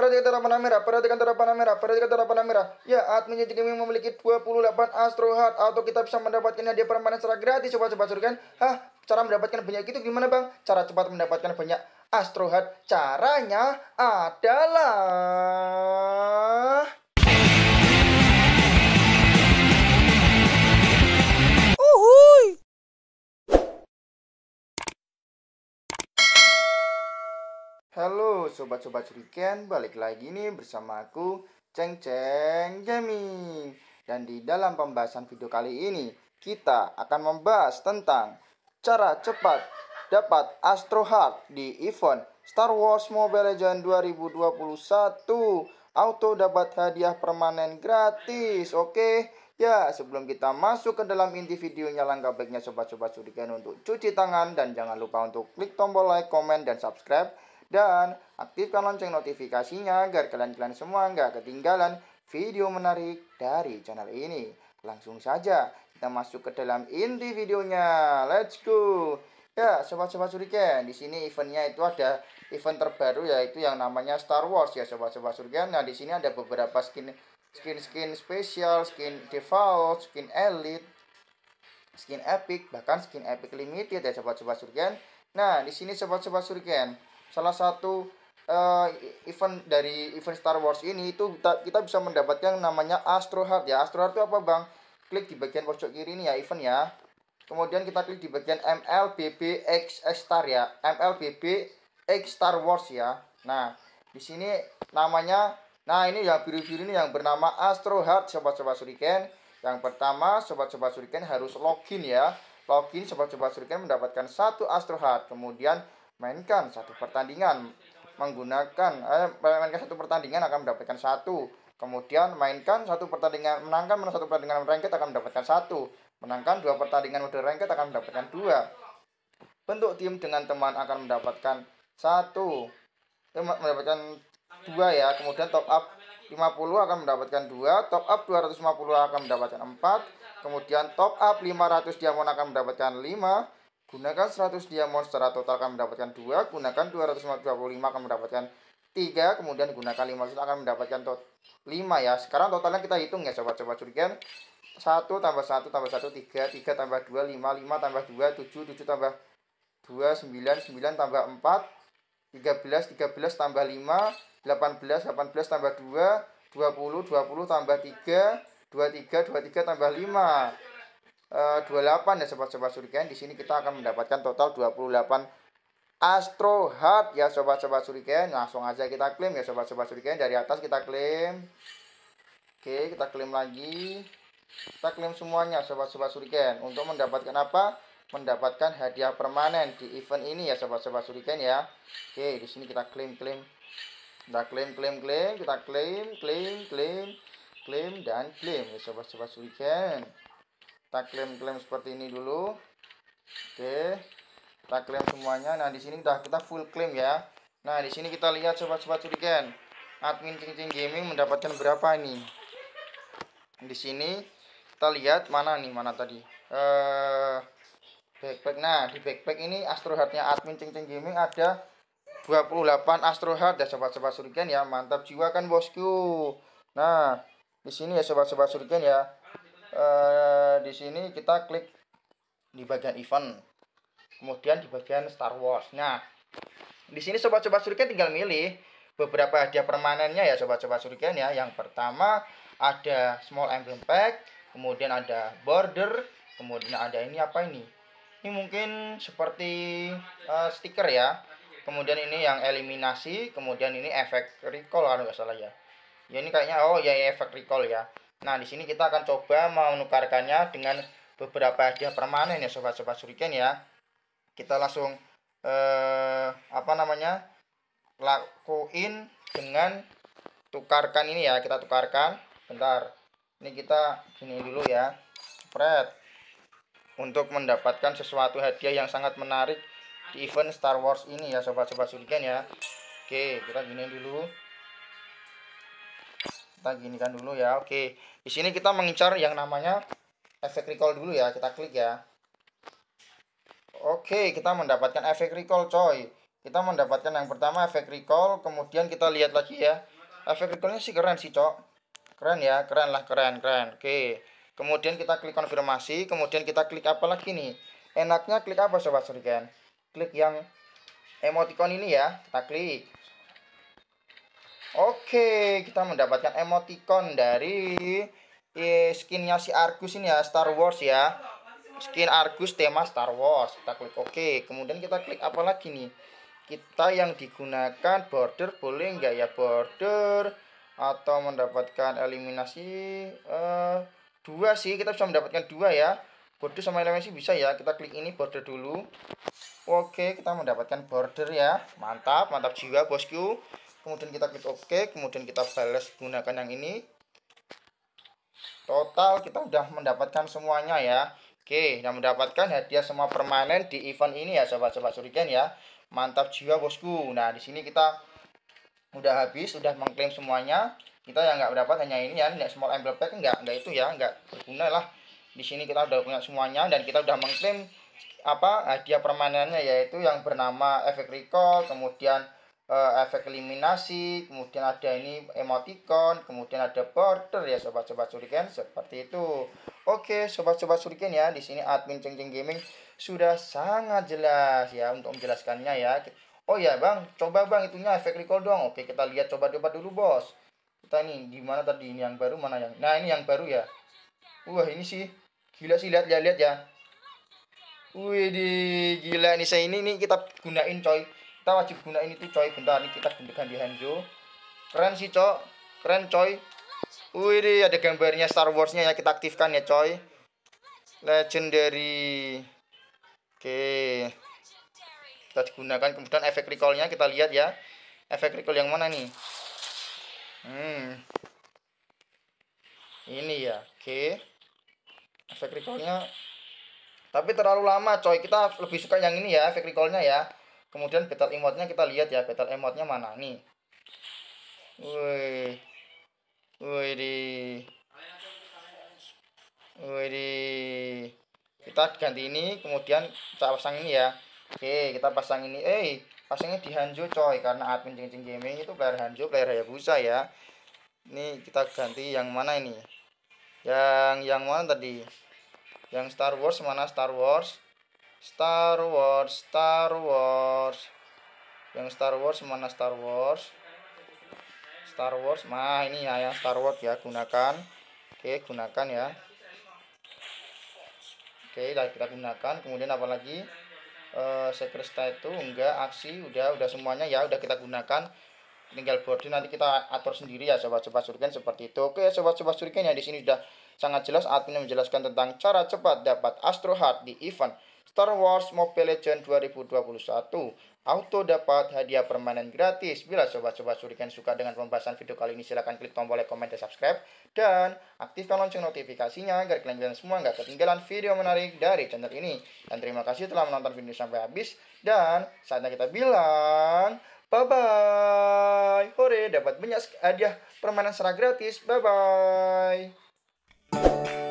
panah merah, panah merah, panah merah. Ya, adminnya jika memiliki 28 astro heart atau kita bisa mendapatkan dia permanen secara gratis. Coba-coba kan? Hah, cara mendapatkan banyak itu gimana bang? Cara cepat mendapatkan banyak astro heart. Caranya adalah... sobat-sobat Suriken, balik lagi nih bersama aku Ceng Ceng Gaming. Dan di dalam pembahasan video kali ini, kita akan membahas tentang cara cepat dapat Astro Heart di event Star Wars Mobile Legends 2021. Auto dapat hadiah permanen gratis, oke? Okay? Ya, sebelum kita masuk ke dalam inti videonya, langkah baiknya sobat-sobat Suriken untuk cuci tangan dan jangan lupa untuk klik tombol like, comment dan subscribe dan aktifkan lonceng notifikasinya agar kalian-kalian semua nggak ketinggalan video menarik dari channel ini. Langsung saja kita masuk ke dalam inti videonya. Let's go. Ya, sobat-sobat surgen di sini eventnya itu ada event terbaru yaitu yang namanya Star Wars ya sobat-sobat surgen Nah, di sini ada beberapa skin skin skin spesial, skin default, skin elite, skin epic, bahkan skin epic limited ya sobat-sobat surgen Nah, di sini sobat-sobat surgen salah satu uh, event dari event Star Wars ini itu kita, kita bisa mendapatkan namanya Astro Heart ya. Astro Heart itu apa bang? Klik di bagian pojok kiri ini ya event ya. Kemudian kita klik di bagian MLBB X Star ya. MLBB X Star Wars ya. Nah, di sini namanya nah ini yang biru-biru ini yang bernama Astro Heart sobat-sobat Suriken. Yang pertama sobat-sobat Suriken harus login ya. Login sobat-sobat Suriken mendapatkan satu Astro Heart. Kemudian mainkan satu pertandingan menggunakan eh, mainkan satu pertandingan akan mendapatkan satu kemudian mainkan satu pertandingan menangkan satu pertandingan ranked akan mendapatkan satu menangkan dua pertandingan mode ranked akan mendapatkan dua bentuk tim dengan teman akan mendapatkan satu mendapatkan dua ya kemudian top up 50 akan mendapatkan dua top up 250 akan mendapatkan empat kemudian top up 500 diamond akan mendapatkan lima Gunakan 100 diamond secara total akan mendapatkan 2, gunakan 225 akan mendapatkan 3, kemudian gunakan 500 akan mendapatkan 5 ya. Sekarang totalnya kita hitung ya sobat-sobat curigan. 1 tambah 1 tambah 1, 3, 3 tambah 2, 5, 5 tambah 2, 7, 7 tambah 2, 9, 9 tambah 4, 13, 13 tambah 5, 18, 18 tambah 2, 20, 20 tambah 3, 23, 23 tambah 5. 28 eh, ya sobat-sobat surga di sini kita akan mendapatkan total 28 Astro Heart ya sobat-sobat Suriken langsung aja kita klaim ya sobat-sobat Suriken dari atas kita klaim oke kita klaim lagi kita klaim semuanya sobat-sobat Suriken untuk mendapatkan apa mendapatkan hadiah permanen di event ini ya sobat-sobat Suriken ya oke di sini kita klaim klaim kita klaim klaim klaim kita klaim klaim klaim klaim dan klaim ya sobat-sobat Suriken kita klaim-klaim seperti ini dulu oke kita klaim semuanya nah di sini kita kita full klaim ya nah di sini kita lihat sobat-sobat curigen admin cincin gaming mendapatkan berapa ini? di sini kita lihat mana nih mana tadi eh backpack nah di backpack ini astro heartnya admin cincin gaming ada 28 astro heart ya sobat-sobat curigen ya mantap jiwa kan bosku nah di sini ya sobat-sobat surgen ya Eh, di sini kita klik di bagian event kemudian di bagian Star Wars nah di sini sobat-sobat suriken tinggal milih beberapa hadiah permanennya ya sobat-sobat suriken ya yang pertama ada small emblem pack kemudian ada border kemudian ada ini apa ini ini mungkin seperti uh, stiker ya kemudian ini yang eliminasi kemudian ini efek recall kalau nggak salah ya ya ini kayaknya oh ya, ya efek recall ya Nah, di sini kita akan coba menukarkannya dengan beberapa hadiah permanen ya sobat-sobat suriken ya. Kita langsung eh apa namanya? lakuin dengan tukarkan ini ya, kita tukarkan. Bentar. Ini kita gini dulu ya. spread Untuk mendapatkan sesuatu hadiah yang sangat menarik di event Star Wars ini ya sobat-sobat suriken ya. Oke, kita gini dulu kita gini kan dulu ya oke di sini kita mengincar yang namanya efek recall dulu ya kita klik ya oke kita mendapatkan efek recall coy kita mendapatkan yang pertama efek recall kemudian kita lihat lagi ya efek recallnya sih keren sih cok keren ya keren lah keren keren oke kemudian kita klik konfirmasi kemudian kita klik apa lagi nih enaknya klik apa sobat serikan klik yang emoticon ini ya kita klik Oke, kita mendapatkan emoticon dari eh, skinnya si Argus ini ya, Star Wars ya. Skin Argus tema Star Wars. Kita klik oke. Kemudian kita klik apa lagi nih? Kita yang digunakan border boleh nggak ya border atau mendapatkan eliminasi uh, dua sih. Kita bisa mendapatkan dua ya. Border sama eliminasi bisa ya. Kita klik ini border dulu. Oke, kita mendapatkan border ya. Mantap, mantap jiwa bosku kemudian kita klik OK kemudian kita balas gunakan yang ini total kita sudah mendapatkan semuanya ya Oke, yang mendapatkan hadiah semua permanen di event ini ya sobat-sobat suriken ya. Mantap jiwa bosku. Nah, di sini kita udah habis, sudah mengklaim semuanya. Kita yang nggak dapat hanya ini ya, nggak small emblem pack nggak nggak itu ya, nggak berguna lah. Di sini kita udah punya semuanya dan kita udah mengklaim apa hadiah permanennya yaitu yang bernama efek recall, kemudian uh, efek eliminasi, kemudian ada ini emoticon, kemudian ada border ya sobat-sobat suriken seperti itu. Oke, sobat-sobat suriken ya, di sini admin Cengceng Gaming sudah sangat jelas ya untuk menjelaskannya ya. Oh ya bang, coba bang itunya efek recall doang. Oke kita lihat coba-coba dulu bos. Kita ini di mana tadi ini yang baru mana yang? Nah ini yang baru ya. Wah ini sih gila sih lihat lihat lihat ya. Wih di gila ini saya ini nih kita gunain coy kita wajib gunain itu coy bentar nih kita gunakan di Hanzo keren sih cok keren coy wih deh ada gambarnya Star Wars nya ya kita aktifkan ya coy legendary oke kita gunakan kemudian efek recall nya kita lihat ya efek recall yang mana nih hmm ini ya oke efek recall nya tapi terlalu lama coy kita lebih suka yang ini ya efek recall nya ya kemudian battle emote-nya kita lihat ya battle emote-nya mana nih woi woi di woi di kita ganti ini kemudian kita pasang ini ya oke kita pasang ini eh pasangnya di Hanjo coy karena admin cincin gaming itu player Hanjo player Hayabusa ya ini kita ganti yang mana ini yang yang mana tadi yang Star Wars mana Star Wars Star Wars, Star Wars. Yang Star Wars mana Star Wars? Star Wars. Nah, ini ya yang Star Wars ya, gunakan. Oke, gunakan ya. Oke, kita gunakan. Kemudian apa lagi? Eh, Sekresta itu enggak aksi, udah udah semuanya ya, udah kita gunakan tinggal boarding nanti kita atur sendiri ya sobat-sobat surgen seperti itu oke sobat-sobat surgen ya di sini sudah sangat jelas admin menjelaskan tentang cara cepat dapat astro heart di event Star Wars Mobile Legends 2021. Auto dapat hadiah permanen gratis. Bila sobat-sobat Surikan suka dengan pembahasan video kali ini, silahkan klik tombol like, comment, dan subscribe. Dan aktifkan lonceng notifikasinya agar kalian semua nggak ketinggalan video menarik dari channel ini. Dan terima kasih telah menonton video sampai habis. Dan saatnya kita bilang... Bye-bye. Hore, dapat banyak hadiah permanen secara gratis. Bye-bye.